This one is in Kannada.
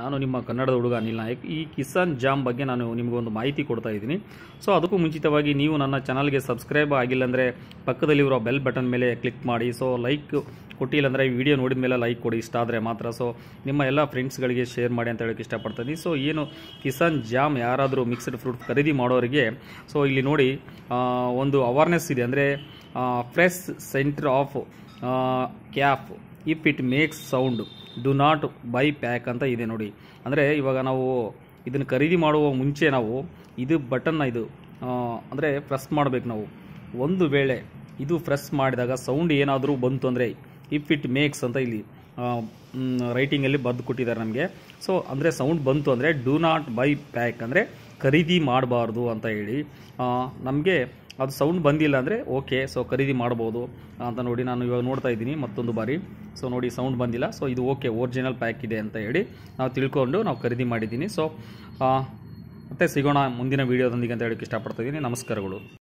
ನಾನು ನಿಮ್ಮ ಕನ್ನಡದ ಹುಡುಗ ಅನಿಲ್ ನಾಯಕ್ ಈ ಕಿಸಾನ್ ಜಾಮ್ ಬಗ್ಗೆ ನಾನು ನಿಮಗೊಂದು ಮಾಹಿತಿ ಕೊಡ್ತಾ ಇದ್ದೀನಿ ಸೊ ಅದಕ್ಕೂ ಮುಂಚಿತವಾಗಿ ನೀವು ನನ್ನ ಚಾನಲ್ಗೆ ಸಬ್ಸ್ಕ್ರೈಬ್ ಆಗಿಲ್ಲ ಅಂದರೆ ಪಕ್ಕದಲ್ಲಿರೋ ಬೆಲ್ ಬಟನ್ ಮೇಲೆ ಕ್ಲಿಕ್ ಮಾಡಿ ಸೊ ಲೈಕ್ ಕೊಟ್ಟಿಲ್ಲ ಅಂದರೆ ಈ ವಿಡಿಯೋ ನೋಡಿದ ಮೇಲೆ ಲೈಕ್ ಕೊಡಿ ಇಷ್ಟ ಆದರೆ ಮಾತ್ರ ಸೊ ನಿಮ್ಮ ಎಲ್ಲ ಫ್ರೆಂಡ್ಸ್ಗಳಿಗೆ ಶೇರ್ ಮಾಡಿ ಅಂತ ಹೇಳೋಕ್ಕೆ ಇಷ್ಟಪಡ್ತೀನಿ ಸೊ ಏನು ಕಿಸಾನ್ ಜಾಮ್ ಯಾರಾದರೂ ಮಿಕ್ಸ್ಡ್ ಫ್ರೂಟ್ ಖರೀದಿ ಮಾಡೋರಿಗೆ ಸೊ ಇಲ್ಲಿ ನೋಡಿ ಒಂದು ಅವೇರ್ನೆಸ್ ಇದೆ ಅಂದರೆ press centre of cap if it makes sound do not buy pack ಅಂತ ಇದೆ ನೋಡಿ ಅಂದರೆ ಇವಾಗ ನಾವು ಇದನ್ನು ಖರೀದಿ ಮಾಡುವ ಮುಂಚೆ ನಾವು ಇದು ಬಟನ್ನ ಇದು ಅಂದರೆ ಪ್ರೆಸ್ ಮಾಡಬೇಕು ನಾವು ಒಂದು ವೇಳೆ ಇದು ಪ್ರೆಸ್ ಮಾಡಿದಾಗ ಸೌಂಡ್ ಏನಾದರೂ ಬಂತು ಅಂದರೆ ಇಫ್ ಇಟ್ ಮೇಕ್ಸ್ ಅಂತ ಇಲ್ಲಿ ರೈಟಿಂಗಲ್ಲಿ ಬದ್ದು ಕೊಟ್ಟಿದ್ದಾರೆ ನಮಗೆ ಸೊ ಅಂದರೆ ಸೌಂಡ್ ಬಂತು ಅಂದರೆ ಡೂ ನಾಟ್ ಬೈ ಪ್ಯಾಕ್ ಅಂದರೆ ಖರೀದಿ ಮಾಡಬಾರ್ದು ಅಂತ ಹೇಳಿ ನಮಗೆ ಅದು ಸೌಂಡ್ ಬಂದಿಲ್ಲ ಅಂದರೆ ಓಕೆ ಸೊ ಖರೀದಿ ಮಾಡ್ಬೋದು ಅಂತ ನೋಡಿ ನಾನು ಇವಾಗ ನೋಡ್ತಾ ಇದ್ದೀನಿ ಮತ್ತೊಂದು ಬಾರಿ ಸೊ ನೋಡಿ ಸೌಂಡ್ ಬಂದಿಲ್ಲ ಸೊ ಇದು ಓಕೆ ಒರಿಜಿನಲ್ ಪ್ಯಾಕ್ ಇದೆ ಅಂತ ಹೇಳಿ ನಾವು ತಿಳ್ಕೊಂಡು ನಾವು ಖರೀದಿ ಮಾಡಿದ್ದೀನಿ ಸೊ ಮತ್ತೆ ಸಿಗೋಣ ಮುಂದಿನ ವೀಡಿಯೋದೊಂದಿಗೆ ಅಂತ ಹೇಳೋಕ್ಕೆ ಇಷ್ಟಪಡ್ತಾ ಇದ್ದೀನಿ ನಮಸ್ಕಾರಗಳು